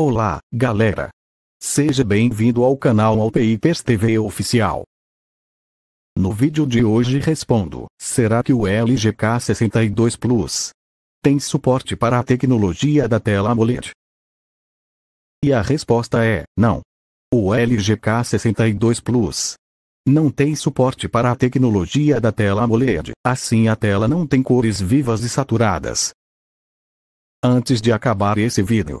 Olá, galera! Seja bem-vindo ao canal Alpeipers TV Oficial. No vídeo de hoje respondo, será que o LGK62 Plus tem suporte para a tecnologia da tela AMOLED? E a resposta é, não. O LGK62 Plus não tem suporte para a tecnologia da tela AMOLED, assim a tela não tem cores vivas e saturadas. Antes de acabar esse vídeo,